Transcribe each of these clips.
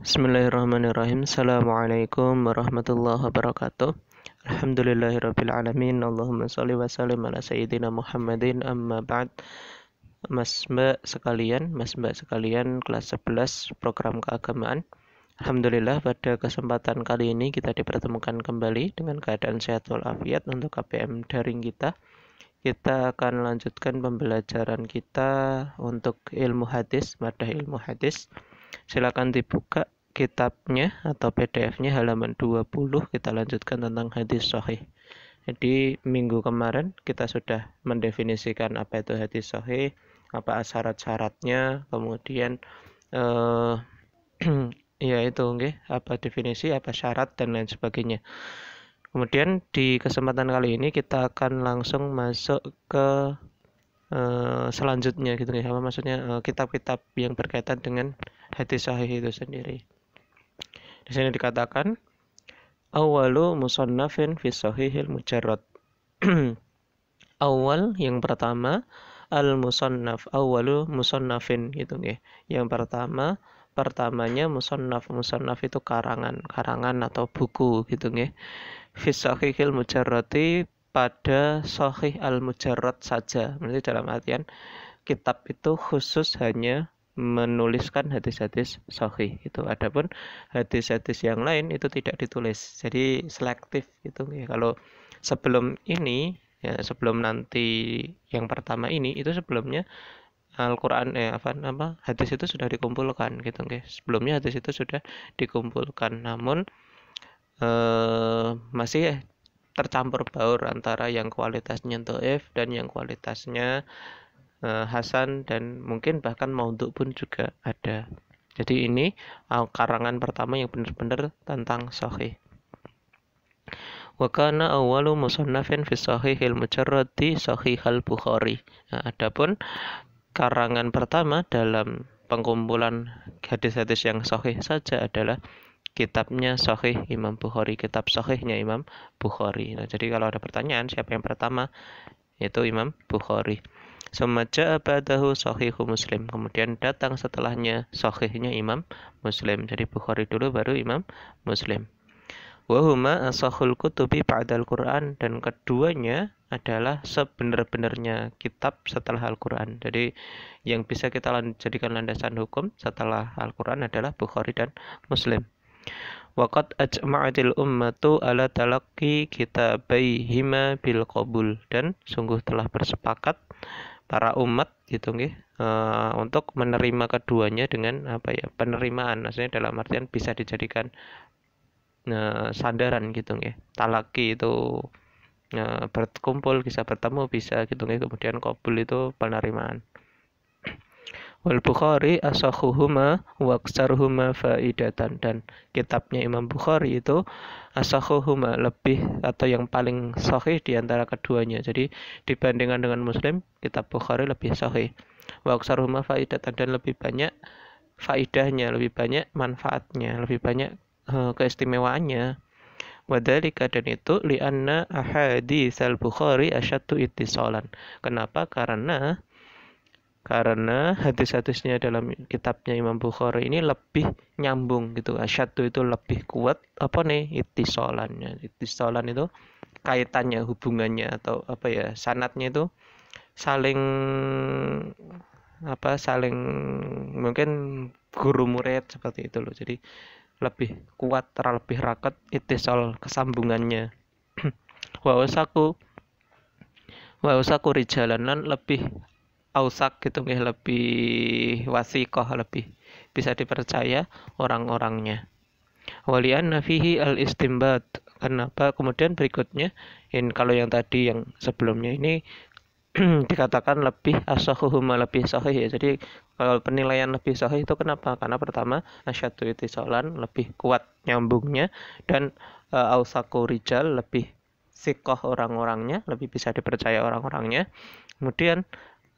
Bismillahirrahmanirrahim. Assalamualaikum warahmatullahi wabarakatuh. Alhamdulillahirabbil Allahumma salli wa sallim ala sayyidina Muhammadin amma ba'd. Mas Mbak sekalian, Mas Mbak sekalian kelas 11 program keagamaan. Alhamdulillah pada kesempatan kali ini kita dipertemukan kembali dengan keadaan sehat walafiat untuk KPM daring kita. Kita akan lanjutkan pembelajaran kita untuk ilmu hadis, madah ilmu hadis silakan dibuka kitabnya atau PDF-nya halaman 20 kita lanjutkan tentang hadis sahih. Jadi minggu kemarin kita sudah mendefinisikan apa itu hadis sahih, apa syarat-syaratnya, kemudian eh, ya itu okay, apa definisi, apa syarat dan lain sebagainya. Kemudian di kesempatan kali ini kita akan langsung masuk ke uh, selanjutnya gitu ya apa maksudnya eh, kitab-kitab uh, yang berkaitan dengan hadis sahih itu sendiri di sini dikatakan awalu musannafin fi sahihil mujarrad awal yang pertama al musannaf awalu musannafin gitu ya yang pertama pertamanya musannaf musannaf itu karangan karangan atau buku gitu ya fi sahihil mujarrati pada Sohih Al-Mujarrad saja. Berarti dalam artian kitab itu khusus hanya menuliskan hadis-hadis sohih itu adapun hadis-hadis yang lain itu tidak ditulis jadi selektif gitu ya kalau sebelum ini ya sebelum nanti yang pertama ini itu sebelumnya Al-Quran eh apa, apa hadis itu sudah dikumpulkan gitu guys sebelumnya hadis itu sudah dikumpulkan namun eh, masih tercampur baur antara yang kualitasnya doif dan yang kualitasnya uh, Hasan dan mungkin bahkan Maunduk pun juga ada. Jadi ini eh, karangan pertama yang benar-benar tentang sahih. Wa kana awwalu musannafin fi sahihil mujarradi Al Bukhari. Nah, adapun karangan pertama dalam pengkumpulan hadis-hadis yang sahih saja adalah kitabnya Sahih Imam Bukhari, kitab Sahihnya Imam Bukhari. Nah, jadi kalau ada pertanyaan siapa yang pertama yaitu Imam Bukhari. Semaja abadahu sahihu muslim. Kemudian datang setelahnya sahihnya imam muslim. Jadi Bukhari dulu baru imam muslim. Wahuma asahul kutubi ba'dal Qur'an. Dan keduanya adalah sebenar-benarnya kitab setelah Al-Quran. Jadi yang bisa kita jadikan landasan hukum setelah Al-Quran adalah Bukhari dan Muslim. Wakat ajma'atil ummatu ala talaki bayi kitabaihima bil qabul dan sungguh telah bersepakat para umat gitu nggih uh, untuk menerima keduanya dengan apa ya penerimaan maksudnya dalam artian bisa dijadikan uh, sandaran gitu nggih talaki itu uh, berkumpul bisa bertemu bisa gitu nggih kemudian kobul itu penerimaan wal Bukhari asahuhuma wa aksaruhuma faidatan dan kitabnya Imam Bukhari itu asahuhuma lebih atau yang paling sahih di antara keduanya. Jadi dibandingkan dengan Muslim, kitab Bukhari lebih sahih. Wa aksaruhuma faidatan dan lebih banyak faidahnya, lebih banyak manfaatnya, lebih banyak eh, keistimewaannya. Wadalika dan itu li'anna di al-Bukhari asyattu ittisalan. Kenapa? Karena karena hadis-hadisnya dalam kitabnya Imam Bukhari ini lebih nyambung gitu asyadu itu lebih kuat apa nih itisolannya itisolan itu kaitannya hubungannya atau apa ya sanatnya itu saling apa saling mungkin guru murid seperti itu loh jadi lebih kuat terlebih raket itisol kesambungannya wa usaku wa usaku rijalanan lebih ausak gitu ya lebih wasikoh lebih bisa dipercaya orang-orangnya walian nafihi al istimbat kenapa kemudian berikutnya in kalau yang tadi yang sebelumnya ini dikatakan lebih asahuhuma lebih sahih ya jadi kalau penilaian lebih sahih itu kenapa karena pertama asyatu itisolan lebih kuat nyambungnya dan uh, ausaku rijal lebih sikoh orang-orangnya lebih bisa dipercaya orang-orangnya kemudian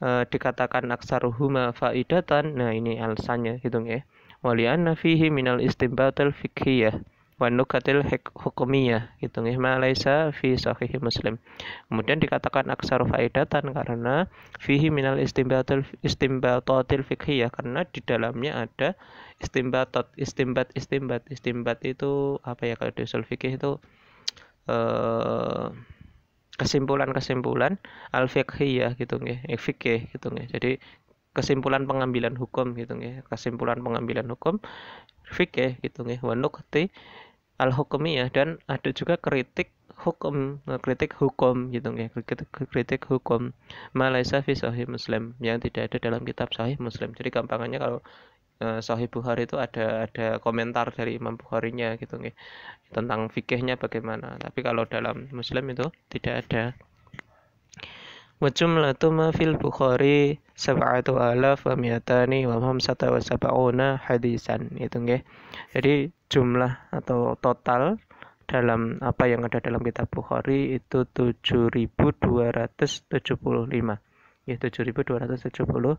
uh, dikatakan aksaruhuma faidatan nah ini alasannya hitung ya walianna fihi minal istimbatil fikhiyah wa nukatil hukumiyah gitu ya malaysa fi sahih muslim kemudian dikatakan aksaru faidatan karena fihi minal istimbatil istimbatatil fikhiyah karena di dalamnya ada istimbatot istimbat istimbat istimbat itu apa ya kalau di usul fikih itu eh uh, kesimpulan-kesimpulan al-fiqhiyah gitu nggih, ya, fikih gitu nggih. Jadi kesimpulan pengambilan hukum gitu nggih, kesimpulan pengambilan hukum fikih gitu nggih, wa nuqti al-hukmiyah dan ada juga kritik hukum kritik hukum gitu ya kritik, kritik hukum Malaysia fi sahih muslim yang tidak ada dalam kitab sahih muslim jadi gampangannya kalau Eh, Sahih Bukhari itu ada ada komentar dari Imam Bukhari-nya gitu nggih tentang fikihnya bagaimana tapi kalau dalam Muslim itu tidak ada wa jumlatu ma fil Bukhari sab'atu alaf wa mi'atani wa hamsata wa sab'una hadisan itu nge. jadi jumlah atau total dalam apa yang ada dalam kitab Bukhari itu 7275 ya 7275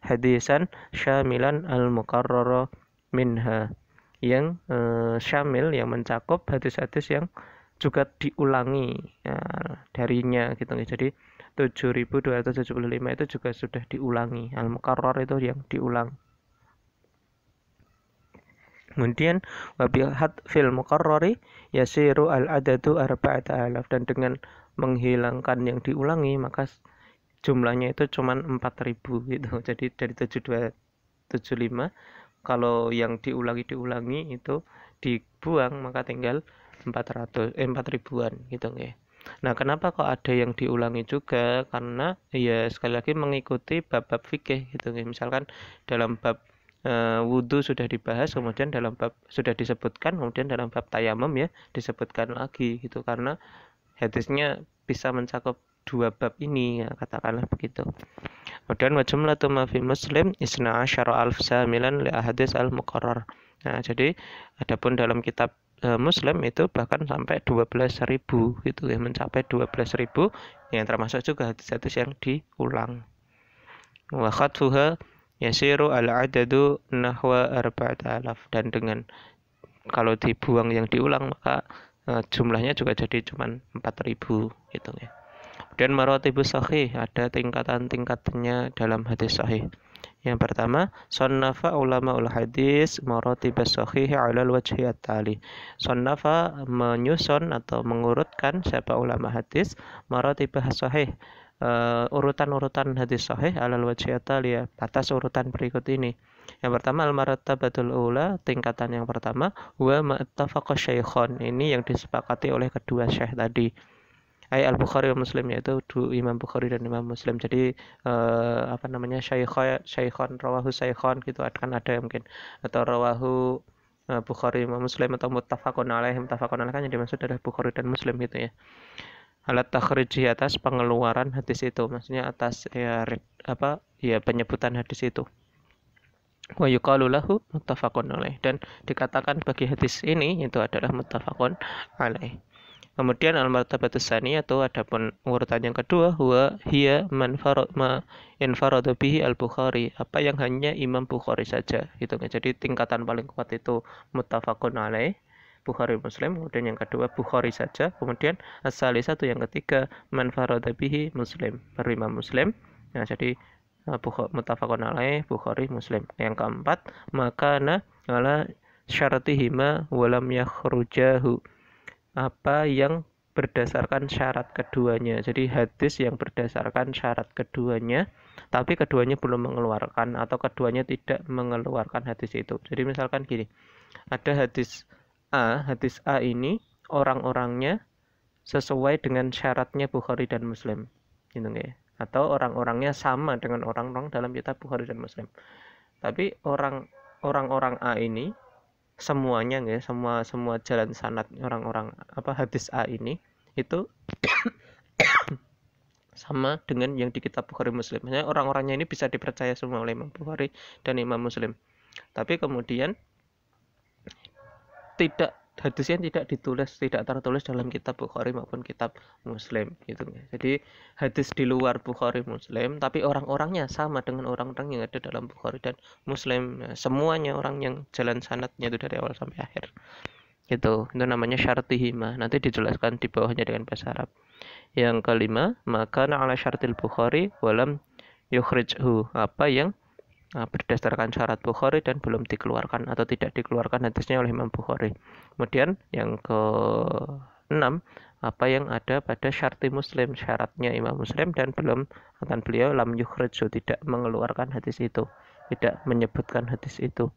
hadisan syamilan al mukarror minha yang eh, syamil yang mencakup hadis-hadis yang juga diulangi ya, darinya gitu nih jadi 7275 itu juga sudah diulangi al-mukarrar itu yang diulang Kemudian wabil had fil mukarrari yasiru al adadu arba'ata alaf dan dengan menghilangkan yang diulangi maka jumlahnya itu cuma 4000 gitu jadi dari 7275 kalau yang diulangi diulangi itu dibuang maka tinggal 400 eh, 4 ribuan gitu ya Nah, kenapa kok ada yang diulangi juga? Karena ya sekali lagi mengikuti bab-bab fikih gitu. Misalkan dalam bab e, eh, wudhu sudah dibahas, kemudian dalam bab sudah disebutkan, kemudian dalam bab tayamum ya disebutkan lagi gitu. Karena hadisnya bisa mencakup dua bab ini ya, katakanlah begitu kemudian wa jumlatu ma fi muslim isna asyara alf samilan li ahadits al muqarrar nah jadi adapun dalam kitab e, muslim itu bahkan sampai 12.000 gitu ya mencapai 12.000 yang termasuk juga hadis-hadis yang diulang wa khatfuha yasiru al adadu nahwa 4000 dan dengan kalau dibuang yang diulang maka e, jumlahnya juga jadi cuma 4000 gitu ya. Kemudian maratibus sahih ada tingkatan-tingkatannya dalam hadis sahih. Yang pertama, sonnafa ulama ul hadis maratibus sahih ala wajhi tali. Sonnafa menyusun atau mengurutkan siapa ulama hadis maratibus sahih eh, urutan-urutan hadis sahih ala wajhi tali ya, atas urutan berikut ini. Yang pertama al martabatul ula, tingkatan yang pertama wa ma'tafaqa syaikhon. Ini yang disepakati oleh kedua syekh tadi ay al Bukhari wa Muslim yaitu du Imam Bukhari dan Imam Muslim jadi eh, apa namanya syaikhon syaikhon rawahu syaikhon gitu akan ada mungkin atau rawahu eh, Bukhari Imam Muslim atau Mutafakun alaih Mutafakun alaih kan yang dimaksud adalah Bukhari dan Muslim gitu ya alat di atas pengeluaran hadis itu maksudnya atas ya apa ya penyebutan hadis itu wa yuqalu lahu alaih dan dikatakan bagi hadis ini itu adalah muttafaqun alaih Kemudian al-martabatus sani atau adapun urutan yang kedua huwa hiya man ma infaradu bihi al-Bukhari, apa yang hanya Imam Bukhari saja gitu. Kan. Jadi tingkatan paling kuat itu muttafaqun alaih. Bukhari Muslim, kemudian yang kedua Bukhari saja, kemudian asali satu yang ketiga man bihi Muslim, baru Muslim. Nah, jadi eh, Bukhari mutafakun alaih Bukhari Muslim. Yang keempat, maka ala syaratihima walam yakhrujahu apa yang berdasarkan syarat keduanya. Jadi hadis yang berdasarkan syarat keduanya, tapi keduanya belum mengeluarkan atau keduanya tidak mengeluarkan hadis itu. Jadi misalkan gini, ada hadis A, hadis A ini orang-orangnya sesuai dengan syaratnya Bukhari dan Muslim, gitu ya. Atau orang-orangnya sama dengan orang-orang dalam kitab Bukhari dan Muslim. Tapi orang orang-orang A ini semuanya ya semua semua jalan sanat orang-orang apa hadis A ini itu sama dengan yang di kitab Bukhari Muslim. Hanya orang-orangnya ini bisa dipercaya semua oleh Imam Bukhari dan Imam Muslim. Tapi kemudian tidak hadis yang tidak ditulis tidak tertulis dalam kitab Bukhari maupun kitab Muslim gitu jadi hadis di luar Bukhari Muslim tapi orang-orangnya sama dengan orang-orang yang ada dalam Bukhari dan Muslim semuanya orang yang jalan sanatnya itu dari awal sampai akhir gitu itu namanya syartihima nanti dijelaskan di bawahnya dengan bahasa Arab yang kelima maka ala syartil Bukhari walam yukhrijhu apa yang Eh, berdasarkan syarat Bukhari dan belum dikeluarkan atau tidak dikeluarkan hadisnya oleh Imam Bukhari. Kemudian yang ke enam apa yang ada pada syarti muslim syaratnya imam muslim dan belum akan beliau lam yukhrijo tidak mengeluarkan hadis itu tidak menyebutkan hadis itu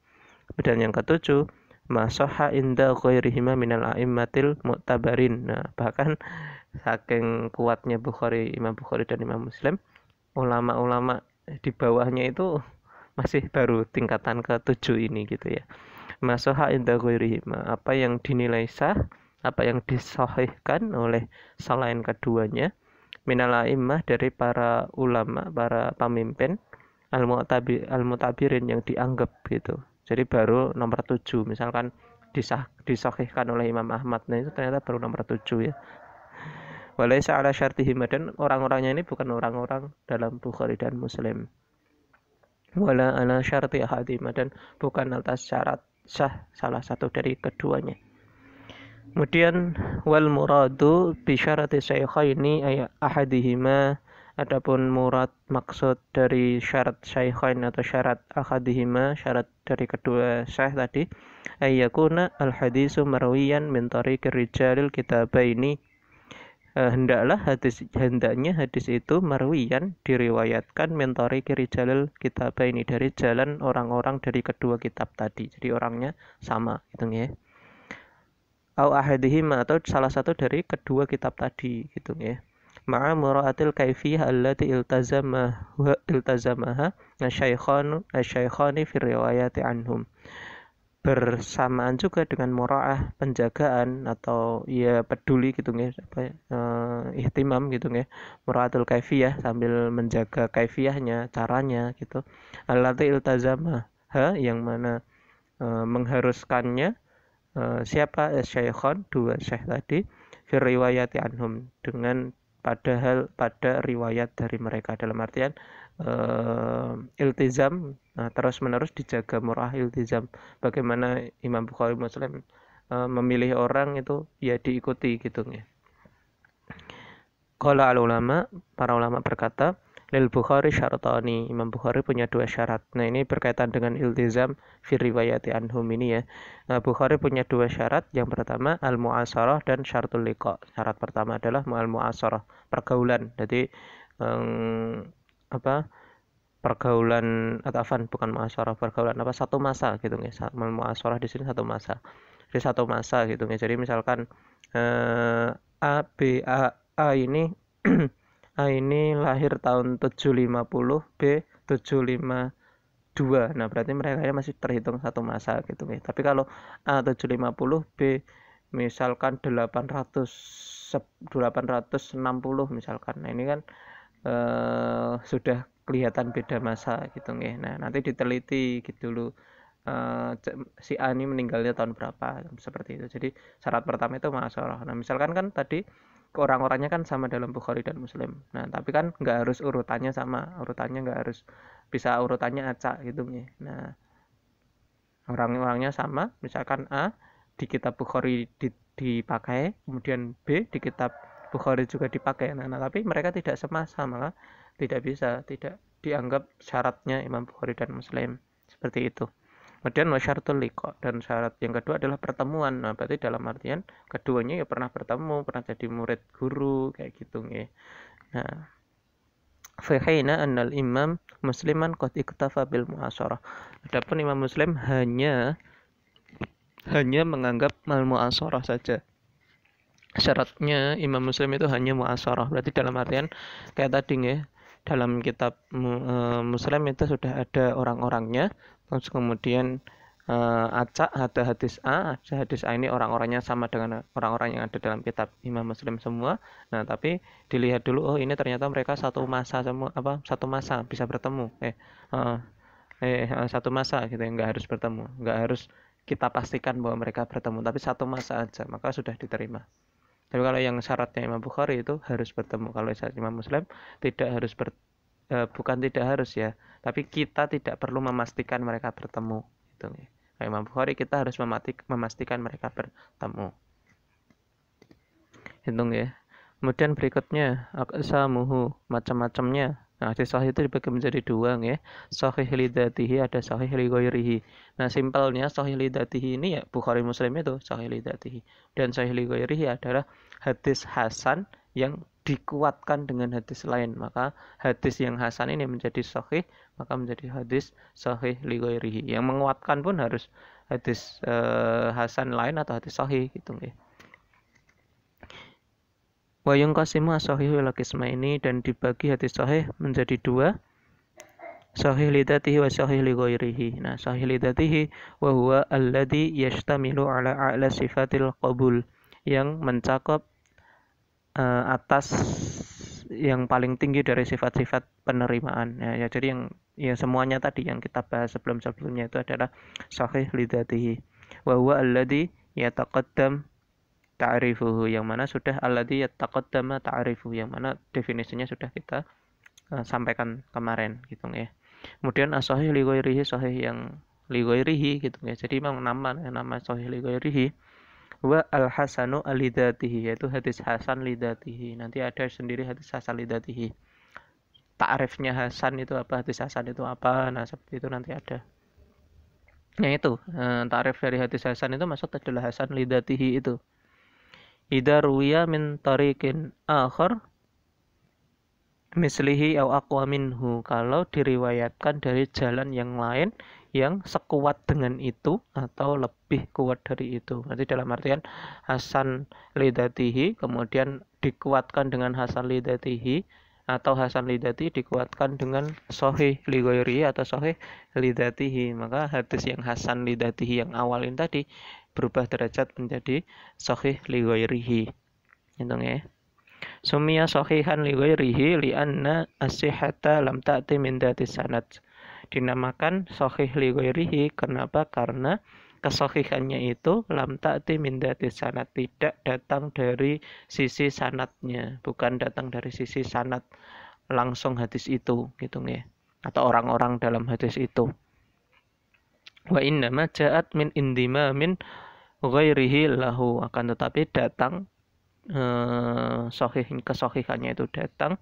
kemudian yang ketujuh masoha inda ghairihima minal a'immatil mu'tabarin nah, bahkan saking kuatnya Bukhari Imam Bukhari dan Imam Muslim ulama-ulama di bawahnya itu masih baru tingkatan ke tujuh ini gitu ya masoha inda apa yang dinilai sah apa yang disahihkan oleh selain keduanya minal imah dari para ulama para pemimpin al mutabirin yang dianggap gitu jadi baru nomor tujuh. misalkan disah disahihkan oleh Imam Ahmad nah itu ternyata baru nomor tujuh ya Walaysa ala syartihim dan orang-orangnya ini bukan orang-orang dalam Bukhari dan Muslim wala ala syarti ahadima dan bukan atas syarat sah salah satu dari keduanya. Kemudian wal muradu bi syarati syaikhaini ay ahadihima adapun murad maksud dari syarat syaikhain atau syarat ahadihima syarat dari kedua syekh tadi yakuna al hadisu marwiyan min tariqir rijalil kitabaini Eh, hendaklah hadis hendaknya hadis itu marwiyan diriwayatkan mentori kiri jalil kitab ini dari jalan orang-orang dari kedua kitab tadi jadi orangnya sama gitu ya. au ahadihim atau salah satu dari kedua kitab tadi gitu ya ma'a muraatil kaifiyah allati iltazamaha iltazamaha asyaikhanu firriwayati eh, fi anhum bersamaan juga dengan moraah penjagaan atau ya peduli gitu nggih apa uh, ihtimam gitu nggih muraatul kaifiyah sambil menjaga kaifiyahnya caranya gitu alati iltazama ha yang mana uh, mengharuskannya uh, siapa syekhon dua syekh tadi fi riwayati anhum dengan padahal pada riwayat dari mereka dalam artian uh, iltizam nah, terus menerus dijaga murah iltizam bagaimana Imam Bukhari Muslim uh, memilih orang itu ya diikuti gitu ya Kala al ulama para ulama berkata lil Bukhari syaratani Imam Bukhari punya dua syarat nah ini berkaitan dengan iltizam fi riwayati anhum ini ya nah, Bukhari punya dua syarat yang pertama al muasarah dan syaratul liqa syarat pertama adalah al muasarah pergaulan jadi apa pergaulan atau afan bukan muasyarah pergaulan apa satu masa gitu nih muasyarah di sini satu masa jadi satu masa gitu nih jadi misalkan eh, A B A A ini A ini lahir tahun 750 B dua nah berarti mereka ya masih terhitung satu masa gitu nih tapi kalau A tujuh lima puluh B misalkan delapan delapan ratus ratus enam puluh misalkan nah ini kan eh, sudah kelihatan beda masa gitu nih, Nah, nanti diteliti gitu loh. Uh, si ani meninggalnya tahun berapa seperti itu. Jadi syarat pertama itu masalah, Nah, misalkan kan tadi orang-orangnya kan sama dalam Bukhari dan Muslim. Nah, tapi kan nggak harus urutannya sama, urutannya nggak harus bisa urutannya acak gitu nih. Nah, orang-orangnya sama, misalkan A di kitab Bukhari dipakai, kemudian B di kitab Bukhari juga dipakai. Nah, nah tapi mereka tidak semasa, maka tidak bisa tidak dianggap syaratnya Imam Bukhari dan Muslim seperti itu kemudian wasyartul liqa dan syarat yang kedua adalah pertemuan nah berarti dalam artian keduanya ya pernah bertemu pernah jadi murid guru kayak gitu nih nah Fihina annal imam musliman qad iktafa bil muasarah Adapun imam muslim hanya hanya menganggap mal muasarah saja syaratnya Imam Muslim itu hanya muasorah berarti dalam artian kayak tadi ya dalam kitab uh, Muslim itu sudah ada orang-orangnya terus kemudian uh, acak ada hadis A ada hadis A ini orang-orangnya sama dengan orang-orang yang ada dalam kitab Imam Muslim semua nah tapi dilihat dulu oh ini ternyata mereka satu masa semua apa satu masa bisa bertemu eh uh, eh satu masa gitu ya, nggak harus bertemu nggak harus kita pastikan bahwa mereka bertemu tapi satu masa aja maka sudah diterima tapi kalau yang syaratnya Imam Bukhari itu harus bertemu kalau syarat Imam Muslim tidak harus ber, e, bukan tidak harus ya tapi kita tidak perlu memastikan mereka bertemu itu ya. Kalau Imam Bukhari kita harus mematik, memastikan mereka bertemu hitung ya kemudian berikutnya Muhu macam-macamnya Nah, hadis sahih itu dibagi menjadi dua ya. Sahih lidatihi ada sahih ligoirihi. Nah, simpelnya sahih lidatihi ini ya Bukhari Muslim itu sahih lidatihi. Dan sahih ligoirihi adalah hadis hasan yang dikuatkan dengan hadis lain. Maka hadis yang hasan ini menjadi sahih, maka menjadi hadis sahih ligoirihi. Yang menguatkan pun harus hadis eh, hasan lain atau hadis sahih gitu ya. Wayung kasimu asohihu lakisma ini dan dibagi hati sahih menjadi dua. Sahih lidatihi wa sahih li Nah, sahih lidatihi wa huwa alladhi yashtamilu ala a'la sifatil qabul yang mencakup uh, atas yang paling tinggi dari sifat-sifat penerimaan. Ya, ya jadi yang ya semuanya tadi yang kita bahas sebelum-sebelumnya itu adalah sahih lidatihi wa huwa alladhi yataqaddam ta'rifuhu yang mana sudah alladhi yattaqaddama ta'rifu yang mana definisinya sudah kita uh, sampaikan kemarin gitu ya. Kemudian asohih li ghairihi sahih yang li ghairihi gitu ya. Jadi memang nama ya, nama sahih li ghairihi wa al hasanu alidatihi yaitu hadis hasan lidatihi. Nanti ada sendiri hadis hasan lidatihi. Ta'rifnya hasan itu apa, hadis hasan itu apa. Nah, seperti itu nanti ada. Yang itu, eh, ta'rif dari hadis hasan itu maksud adalah hasan lidatihi itu idza ruwiya min tarikin akhar mislihi au aqwa minhu kalau diriwayatkan dari jalan yang lain yang sekuat dengan itu atau lebih kuat dari itu. Berarti dalam artian Hasan lidatihi kemudian dikuatkan dengan Hasan lidatihi atau Hasan lidati dikuatkan dengan sohih ligoiri atau sohih lidatihi maka hadis yang Hasan lidatihi yang awal ini tadi berubah derajat menjadi sahih li ghairihi. Gitu ya. Sumia sahihan li ghairihi li anna as lam ta'ti min dhati sanad. Dinamakan sahih li kenapa? Karena kesahihannya itu lam ta'ti min dhati sanad tidak datang dari sisi sanatnya, bukan datang dari sisi sanat langsung hadis itu gitu ya atau orang-orang dalam hadis itu wa innama ja'at min indima min ghairihi lahu akan tetapi datang eh, sahih kesahihannya itu datang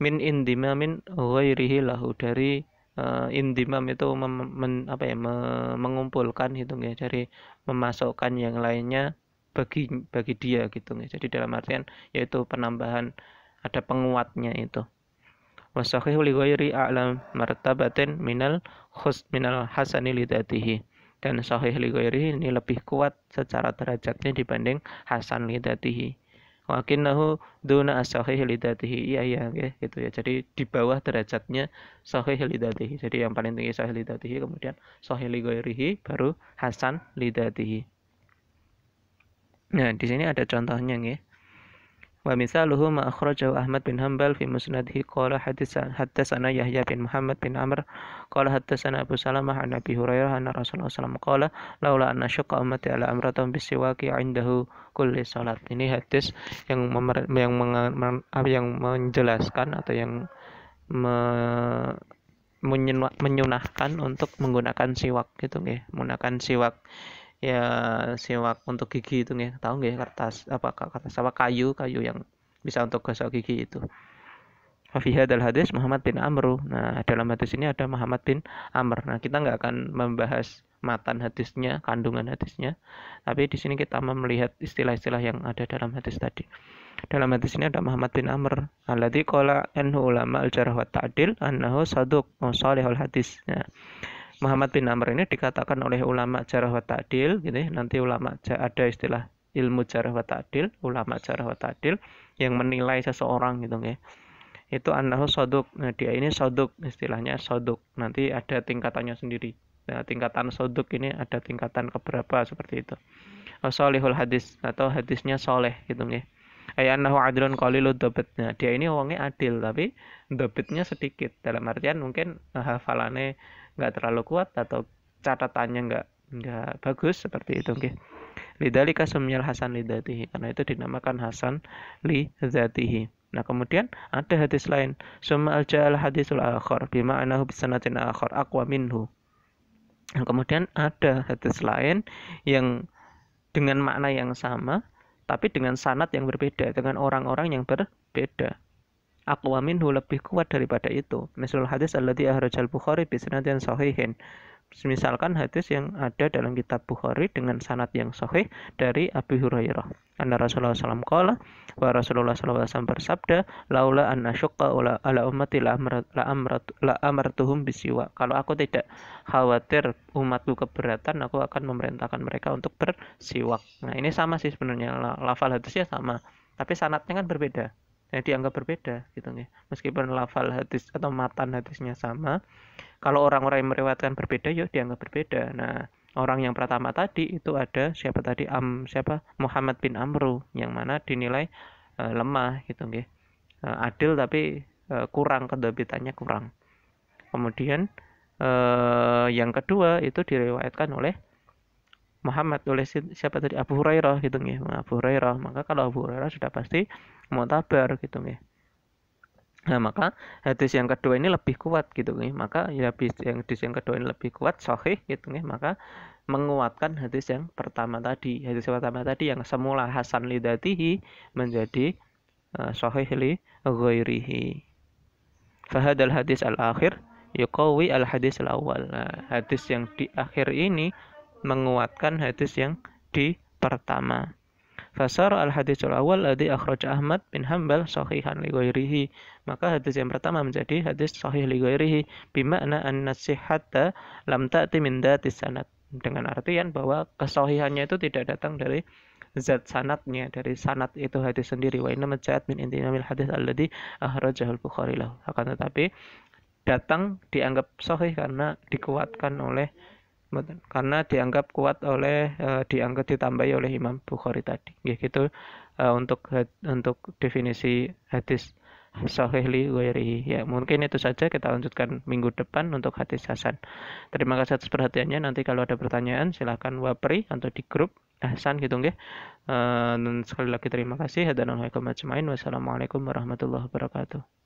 min min ghairihi lahu dari uh, eh, indimam itu mem, men, apa ya me, mengumpulkan gitu ya dari memasukkan yang lainnya bagi bagi dia gitu ya jadi dalam artian yaitu penambahan ada penguatnya itu wasahihu li ghairi a'lam martabatin minal khus minal hasani lidatihi dan sahih liqairi ini lebih kuat secara derajatnya dibanding hasan lidatihi wakinnahu duna as-sahih lidatihi iya iya ya, gitu ya jadi di bawah derajatnya sahih lidatihi jadi yang paling tinggi sahih lidatihi kemudian sahih liqairihi baru hasan lidatihi nah di sini ada contohnya nih. Wa misaluhu ma akhrajahu Ahmad bin Hanbal fi musnadhi qala haddatsana Yahya bin Muhammad bin Amr qala haddatsana Abu Salamah an Abi Hurairah anna Rasulullah sallallahu alaihi wasallam qala laula anna syaqqa ummati ala amratahum bisiwaki indahu kulli salat. Ini hadis yang memer, yang meng, yang menjelaskan atau yang me, menyunahkan untuk menggunakan siwak gitu ya, menggunakan siwak ya siwak untuk gigi itu nih ya. tahu nggak ya kertas apa kertas apa kayu kayu yang bisa untuk gosok gigi itu Fafiha adalah hadis Muhammad bin Amru. Nah, dalam hadis ini ada Muhammad bin Amr. Nah, kita nggak akan membahas matan hadisnya, kandungan hadisnya. Tapi di sini kita melihat istilah-istilah yang ada dalam hadis tadi. Dalam hadis ini ada Muhammad bin Amr. Alladzi qala anhu ulama al-jarh wa ta'dil annahu saduq Muhammad bin Amr ini dikatakan oleh ulama jarah wa ta'dil gitu ya. nanti ulama ada istilah ilmu jarah wa ta'dil ulama jarah wa ta'dil yang menilai seseorang gitu ya itu anahu soduk nah, dia ini soduk istilahnya soduk nanti ada tingkatannya sendiri nah, tingkatan soduk ini ada tingkatan keberapa seperti itu oh, solihul hadis atau hadisnya soleh gitu ya ayanahu adilun qalilu lu nah, dia ini wongnya adil tapi dobetnya sedikit. Dalam artian mungkin eh, hafalannya nggak terlalu kuat atau catatannya nggak nggak bagus seperti itu oke okay. lidalika sumyal hasan lidatihi karena itu dinamakan hasan lidatihi Nah, kemudian ada hadis lain, summa al-ja'al hadisul akhor bima anahu bisanatin akhor aqwa minhu. Nah, kemudian ada hadis lain yang dengan makna yang sama tapi dengan sanat yang berbeda dengan orang-orang yang berbeda. Aku aminhu lebih kuat daripada itu. Misal hadis alladzi ahrajal Bukhari bi yang sahihin. Misalkan hadis yang ada dalam kitab Bukhari dengan sanad yang sahih dari Abu Hurairah. Anda Rasulullah SAW kala, wa Rasulullah SAW bersabda, "Laula an ula ala ummati la amrat la amrat la amartuhum bisiwa." Kalau aku tidak khawatir umatku keberatan, aku akan memerintahkan mereka untuk bersiwak. Nah, ini sama sih sebenarnya lafal hadisnya sama, tapi sanatnya kan berbeda eh, dianggap berbeda gitu ya meskipun lafal hadis atau matan hadisnya sama kalau orang-orang yang merewatkan berbeda yuk ya dianggap berbeda nah orang yang pertama tadi itu ada siapa tadi am siapa Muhammad bin Amru yang mana dinilai uh, lemah gitu ya uh, adil tapi uh, kurang kedebitannya kurang kemudian yang kedua itu diriwayatkan oleh Muhammad oleh siapa tadi Abu Hurairah gitu nih nah, Abu Hurairah maka kalau Abu Hurairah sudah pasti mutabar gitu nih Nah, maka hadis yang kedua ini lebih kuat gitu nih. Maka ya hadis yang hadis yang kedua ini lebih kuat sahih gitu nih. Maka menguatkan hadis yang pertama tadi. Hadis yang pertama tadi yang semula hasan lidatihi menjadi uh, sahih li ghairihi. Fahadal hadis al-akhir yukawi al hadis al awal nah, hadis yang di akhir ini menguatkan hadis yang di pertama. Fasar al hadisul awal adi akhraj Ahmad bin Hambal sahihan li Maka hadis yang pertama menjadi hadis sahih li ghairihi bimakna an-nasihata lam ta'ti min sanad. Dengan artian bahwa kesohihannya itu tidak datang dari zat sanatnya dari sanat itu hadis sendiri wa inna majat min intinamil hadis alladhi ahrajahul bukhari lahu akan tetapi datang dianggap sahih karena dikuatkan oleh karena dianggap kuat oleh uh, dianggap ditambahi oleh Imam Bukhari tadi ya, gitu uh, untuk untuk definisi hadis sahih li ghairihi ya mungkin itu saja kita lanjutkan minggu depan untuk hadis hasan terima kasih atas perhatiannya nanti kalau ada pertanyaan silahkan wapri atau di grup Hasan gitu nggih. Uh, dan sekali lagi terima kasih. Hadanalaikum Wassalamualaikum warahmatullahi wabarakatuh.